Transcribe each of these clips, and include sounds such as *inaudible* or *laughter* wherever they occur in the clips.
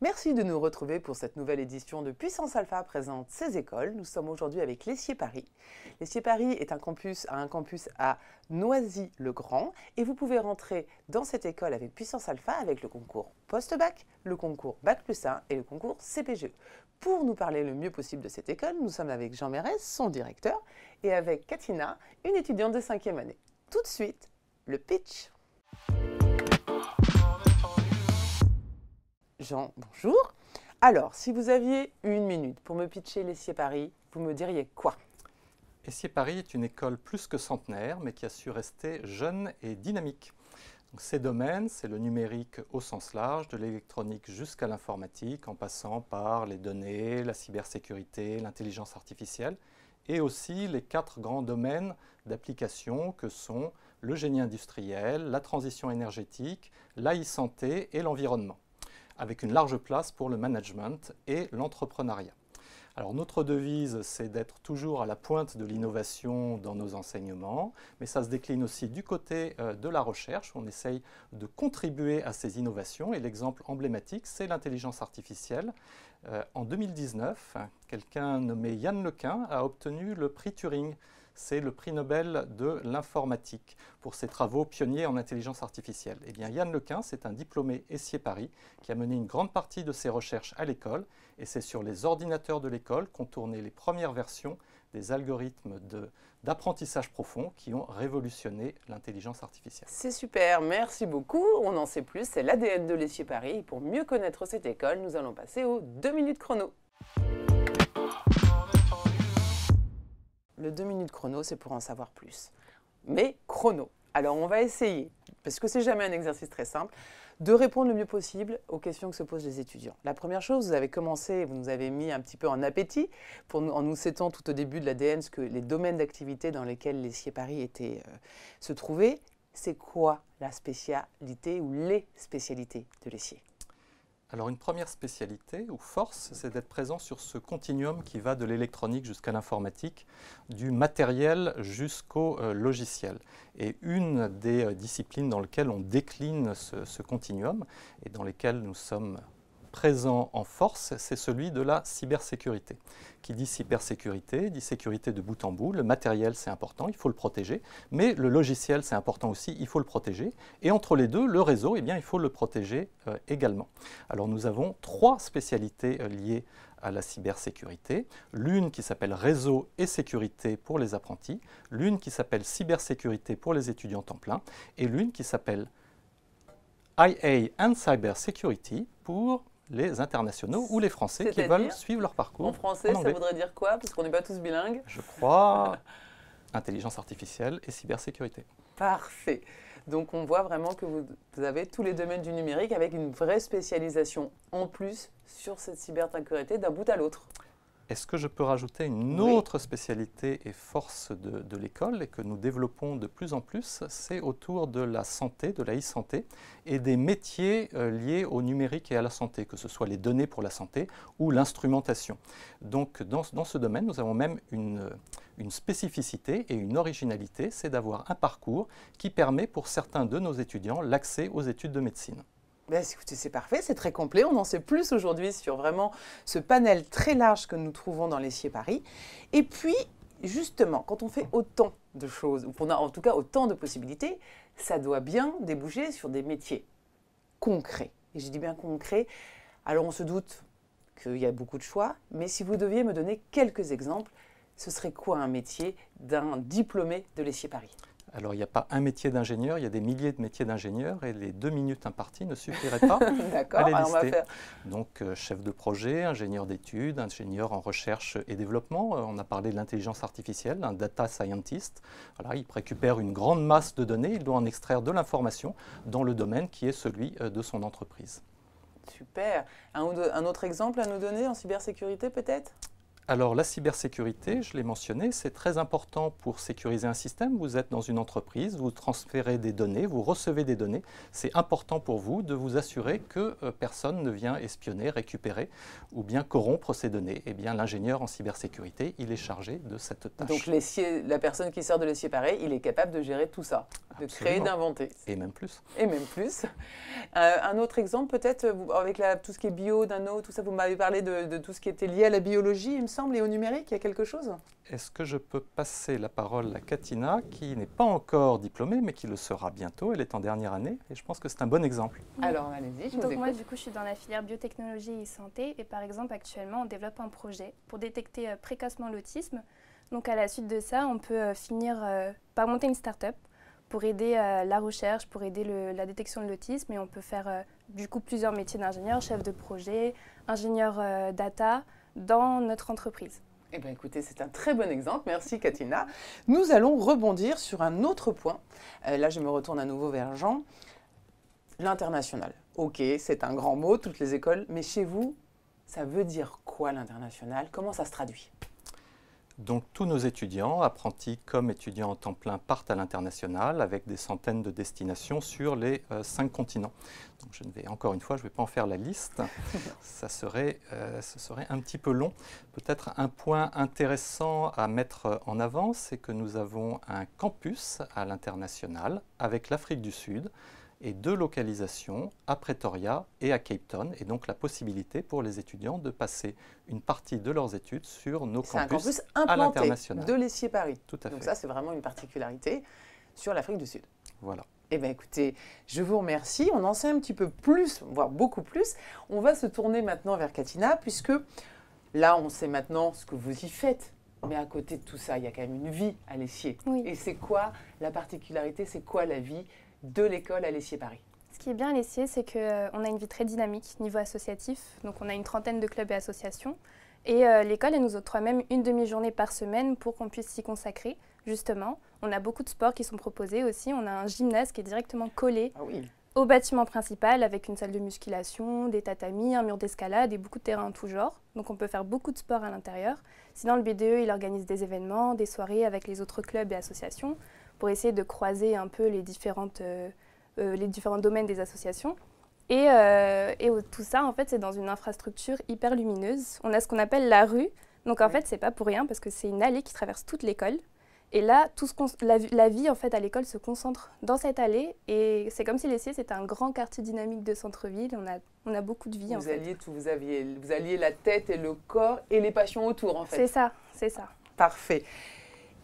Merci de nous retrouver pour cette nouvelle édition de Puissance Alpha présente ses écoles. Nous sommes aujourd'hui avec l'Essier Paris. L'Essier Paris est un campus, un campus à Noisy-le-Grand et vous pouvez rentrer dans cette école avec Puissance Alpha avec le concours Post-Bac, le concours Bac plus 1 et le concours CPGE. Pour nous parler le mieux possible de cette école, nous sommes avec Jean Mérez, son directeur, et avec Katina, une étudiante de 5e année. Tout de suite, le pitch. Jean, bonjour. Alors, si vous aviez une minute pour me pitcher l'Essier Paris, vous me diriez quoi Essier Paris est une école plus que centenaire, mais qui a su rester jeune et dynamique. ces domaines, c'est le numérique au sens large, de l'électronique jusqu'à l'informatique, en passant par les données, la cybersécurité, l'intelligence artificielle, et aussi les quatre grands domaines d'application que sont le génie industriel, la transition énergétique, l'AI santé et l'environnement avec une large place pour le management et l'entrepreneuriat. Alors notre devise, c'est d'être toujours à la pointe de l'innovation dans nos enseignements, mais ça se décline aussi du côté euh, de la recherche. On essaye de contribuer à ces innovations et l'exemple emblématique, c'est l'intelligence artificielle. Euh, en 2019, quelqu'un nommé Yann Lequin a obtenu le prix Turing c'est le prix Nobel de l'informatique pour ses travaux pionniers en intelligence artificielle. Et eh bien, Yann Lequin, c'est un diplômé Essier Paris qui a mené une grande partie de ses recherches à l'école et c'est sur les ordinateurs de l'école qu'ont tourné les premières versions des algorithmes d'apprentissage profond qui ont révolutionné l'intelligence artificielle. C'est super, merci beaucoup. On en sait plus, c'est l'ADN de l'Essier Paris. Et pour mieux connaître cette école, nous allons passer aux deux minutes chrono. Le 2 minutes chrono, c'est pour en savoir plus. Mais chrono. Alors on va essayer, parce que c'est jamais un exercice très simple, de répondre le mieux possible aux questions que se posent les étudiants. La première chose, vous avez commencé, vous nous avez mis un petit peu en appétit en nous cétant tout au début de l'ADN ce que les domaines d'activité dans lesquels les Paris étaient, euh, se trouvaient. C'est quoi la spécialité ou les spécialités de l'essier alors une première spécialité ou force, c'est d'être présent sur ce continuum qui va de l'électronique jusqu'à l'informatique, du matériel jusqu'au euh, logiciel. Et une des euh, disciplines dans lesquelles on décline ce continuum et dans lesquelles nous sommes présent en force, c'est celui de la cybersécurité. Qui dit cybersécurité, dit sécurité de bout en bout. Le matériel, c'est important, il faut le protéger, mais le logiciel, c'est important aussi, il faut le protéger. Et entre les deux, le réseau, eh bien, il faut le protéger euh, également. Alors nous avons trois spécialités euh, liées à la cybersécurité, l'une qui s'appelle réseau et sécurité pour les apprentis, l'une qui s'appelle cybersécurité pour les étudiants en plein, et l'une qui s'appelle IA and Cyber Security pour les internationaux ou les Français qui veulent suivre leur parcours. En français, ça voudrait dire quoi Parce qu'on n'est pas tous bilingues. Je crois *laughs* intelligence artificielle et cybersécurité. Parfait. Donc on voit vraiment que vous, vous avez tous les domaines du numérique avec une vraie spécialisation en plus sur cette cybersécurité d'un bout à l'autre. Est-ce que je peux rajouter une autre spécialité et force de, l'école et que nous développons de plus en plus C'est autour de la santé, de la e-santé et des métiers euh, liés au numérique et à la santé, que ce soit les données pour la santé ou l'instrumentation. Donc dans, ce domaine, nous avons même une spécificité et une originalité, c'est d'avoir un parcours qui permet pour certains de nos étudiants l'accès aux études de médecine. Ben, c'est parfait, c'est très complet. On en sait plus aujourd'hui sur vraiment ce panel très large que nous trouvons dans l'Essier Paris. Et puis, justement, quand on fait autant de choses, ou qu'on a en tout cas autant de possibilités, ça doit bien déboucher sur des métiers concrets. Et je dis bien concrets. Alors, on se doute qu'il y a beaucoup de choix, mais si vous deviez me donner quelques exemples, ce serait quoi un métier d'un diplômé de l'Essier Paris alors, il n'y a pas un métier d'ingénieur, il y a des milliers de métiers d'ingénieurs et les deux minutes imparties ne suffiraient pas *laughs* D'accord. faire... Donc, euh, chef de projet, ingénieur d'études, ingénieur en recherche et développement. Euh, on a parlé de l'intelligence artificielle, un data scientist. il récupère une grande masse de données, il doit en extraire de l'information dans le domaine qui est celui euh, de son entreprise. Super. un autre exemple à nous donner en cybersécurité peut-être alors la cybersécurité, je l'ai mentionné, c'est très important pour sécuriser un système. Vous êtes dans une entreprise, vous transférez des données, vous recevez des données. C'est important pour vous de vous assurer que euh, personne ne vient espionner, récupérer ou bien corrompre ces données. Eh bien l'ingénieur en cybersécurité, il est chargé de cette tâche. Donc la personne qui sort de l'essier pareil, il est capable de gérer tout ça, de créer, d'inventer. Et même plus. Et même plus. Euh, un autre exemple peut-être, avec la, tout ce qui est bio, autre, tout ça, vous m'avez parlé de, tout ce qui était lié à la biologie, et au numérique, il y a quelque chose Est-ce que je peux passer la parole à Katina, qui n'est pas encore diplômée, mais qui le sera bientôt Elle est en dernière année et je pense que c'est un bon exemple. Alors, allez-y, je Donc, moi, du coup, je suis dans la filière biotechnologie et santé. Et par exemple, actuellement, on développe un projet pour détecter euh, précocement l'autisme. Donc, à la suite de ça, on peut euh, finir euh, par monter une start-up pour aider la recherche, pour aider la détection de l'autisme. Et on peut faire, du coup, plusieurs métiers d'ingénieur, chef de projet, ingénieur data dans notre entreprise. Eh bien écoutez, c'est un très bon exemple. Merci Katina. Nous allons rebondir sur un autre point. Euh, là, je me retourne à nouveau vers Jean. L'international. Ok, c'est un grand mot, toutes les écoles, mais chez vous, ça veut dire quoi l'international Comment ça se traduit donc tous nos étudiants, apprentis comme étudiants en temps plein, partent à l'international avec des centaines de destinations sur les euh, cinq continents. je ne vais encore une fois, je ne vais pas en faire la liste, *laughs* ça euh, ce serait un petit peu long. Peut-être un point intéressant à mettre euh, en avant, c'est que nous avons un campus à l'international avec l'Afrique du Sud, et deux localisations à Pretoria et à Cape Town, et donc la possibilité pour les étudiants de passer une partie de leurs études sur nos campus, un campus à l'international. de l'Essier Paris. Tout à donc ça, c'est vraiment une particularité sur l'Afrique du Sud. Voilà. Eh bien écoutez, je vous remercie. On en sait un petit peu plus, voire beaucoup plus. On va se tourner maintenant vers Katina, puisque là, on sait maintenant ce que vous y faites. Mais à côté de tout ça, il y a quand même une vie à l'essier. Et c'est quoi la particularité C'est quoi la vie de l'école à l'Essier Paris. Ce qui est bien à l'Essier, c'est qu'on euh, a une vie très dynamique niveau associatif. Donc on a une trentaine de clubs et associations. Et euh, l'école, elle nous octroie même une demi-journée par semaine pour qu'on puisse s'y consacrer, justement. On a beaucoup de sports qui sont proposés aussi. On a un gymnase qui est directement collé ah au bâtiment principal avec une salle de musculation, des tatamis, un mur d'escalade et beaucoup de terrains en tout genre. Donc on peut faire beaucoup de sports à l'intérieur. Sinon, le BDE, il organise des événements, des soirées avec les autres clubs et associations pour essayer de croiser un peu les, différentes, euh, euh, les différents domaines des associations. Et, euh, et tout ça, en fait, c'est dans une infrastructure hyper lumineuse. On a ce qu'on appelle la rue. Donc, en fait, fait, c'est pas pour rien parce que c'est une allée qui traverse toute l'école. Et là, tout ce la, vie en fait à l'école se concentre dans cette allée et c'est comme si l'essai, c'était un grand quartier dynamique de centre-ville. On a, on a beaucoup de vie vous en alliez Tout, vous, aviez, vous alliez la tête et le corps et les passions autour en fait. C'est ça, c'est ça. Parfait.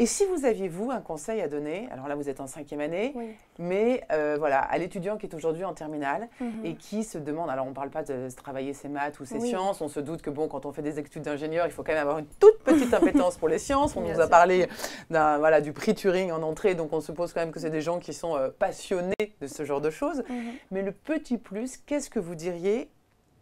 Et si vous aviez, vous, un conseil à donner, alors là, vous êtes en cinquième année, mais euh, voilà, à l'étudiant qui est aujourd'hui en terminale mhm. et qui se demande, alors on ne parle pas de travailler ses maths ou ses sciences, on se doute que, bon, quand on fait des études d'ingénieur, il faut quand même avoir une toute petite impétence pour les sciences. On nous a parlé voilà, du prix Turing en entrée, donc on suppose quand même que c'est des gens qui sont euh, passionnés de ce genre de choses. Mhm. Mais le petit plus, qu'est-ce que vous diriez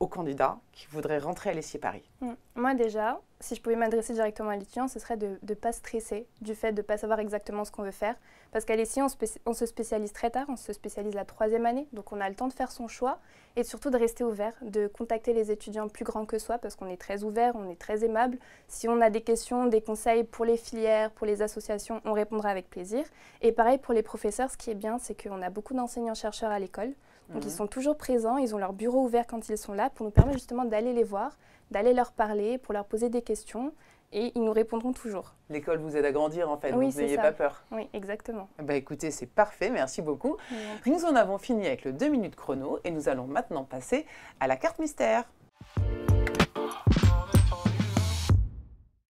aux candidats qui voudraient rentrer à l'ESSIE Paris hmm. Moi déjà, si je pouvais m'adresser directement à l'étudiant, ce serait de ne pas stresser du fait de ne pas savoir exactement ce qu'on veut faire. Parce qu'à l'ESSIE, on, on, se spécialise très tard, on se spécialise la troisième année, donc on a le temps de faire son choix et surtout de rester ouvert, de contacter les étudiants plus grands que soi parce qu'on est très ouvert, on est très aimable. Si on a des questions, des conseils pour les filières, pour les associations, on répondra avec plaisir. Et pareil pour les professeurs, ce qui est bien, c'est qu'on a beaucoup d'enseignants-chercheurs à l'école. Donc ils mhm. sont toujours présents, ils ont leur bureau ouvert quand ils sont là pour nous permettre justement d'aller les voir, d'aller leur parler, pour leur poser des questions et ils nous répondront toujours. L'école vous aide à grandir en fait, oui, n'ayez pas peur. Oui, exactement. Bah écoutez, c'est parfait, merci beaucoup. Nous en avons fini avec le 2 minutes chrono et nous allons maintenant passer à la carte mystère.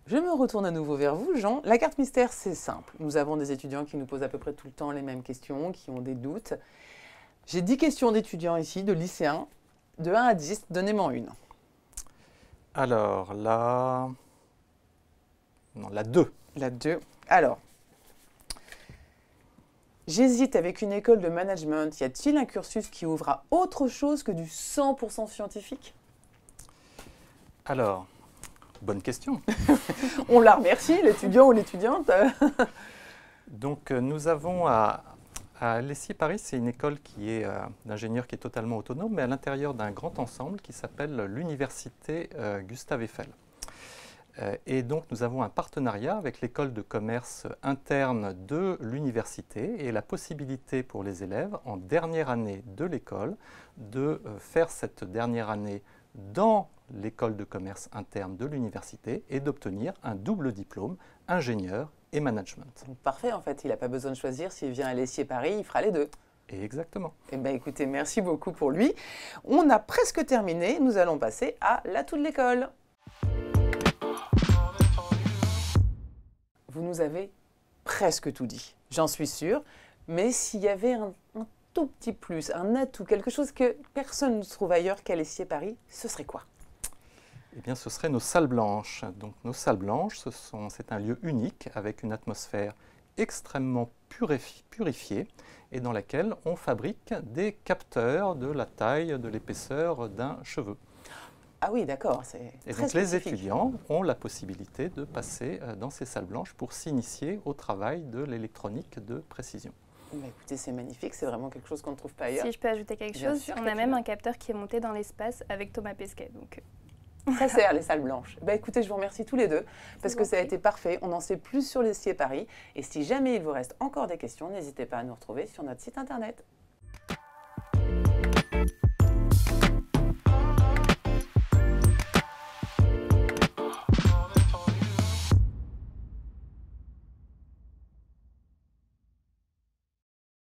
Je me retourne à nouveau vers vous, Jean. La carte mystère, c'est simple. Nous avons des étudiants qui nous posent à peu près tout le temps les mêmes questions, qui ont des doutes. J'ai 10 questions d'étudiants ici, de lycéens, de 1 à 10. Donnez-moi une. Alors, la... Non, la 2. La 2. Alors, j'hésite avec une école de management. Y a-t-il un cursus qui ouvre à autre chose que du 100% scientifique Alors, bonne question. *laughs* On la remercie, l'étudiant ou l'étudiante. Donc, euh, nous avons à, à Paris, c'est une école qui est euh, d'ingénieurs qui est totalement autonome, mais à l'intérieur d'un grand ensemble qui s'appelle l'Université euh, Gustave Eiffel. Euh, et donc, nous avons un partenariat avec l'école de commerce interne de l'université et la possibilité pour les élèves en dernière année de l'école de faire cette dernière année dans l'école de commerce interne de l'université et d'obtenir un double diplôme ingénieur et management. parfait, en fait, il n'a pas besoin de choisir. S'il vient à l'Essier Paris, il fera les deux. Exactement. Eh bien, écoutez, merci beaucoup pour lui. On a presque terminé. Nous allons passer à l'atout de l'école. Vous nous avez presque tout dit, j'en suis sûre. Mais s'il y avait un, tout petit plus, un atout, quelque chose que personne ne trouve ailleurs qu'à l'Essier Paris, ce serait quoi eh bien, ce seraient nos salles blanches. Donc, nos salles blanches, c'est un lieu unique avec une atmosphère extrêmement purifiée et dans laquelle on fabrique des capteurs de la taille, de l'épaisseur d'un cheveu. Ah oui, d'accord. Et les étudiants ont la possibilité de passer euh, dans ces salles blanches pour s'initier au travail de l'électronique de précision. Bah, écoutez, c'est magnifique, c'est vraiment quelque chose qu'on ne trouve pas ailleurs. Si je peux ajouter quelque chose, on a même un capteur qui est monté dans l'espace avec Thomas Pesquet. Euh, *laughs* Ça sert les salles blanches. Bah, écoutez, je vous remercie tous les deux parce que ça a été parfait. On en sait plus sur les Paris. Et si jamais il vous reste encore des questions, n'hésitez pas à nous retrouver sur notre site internet.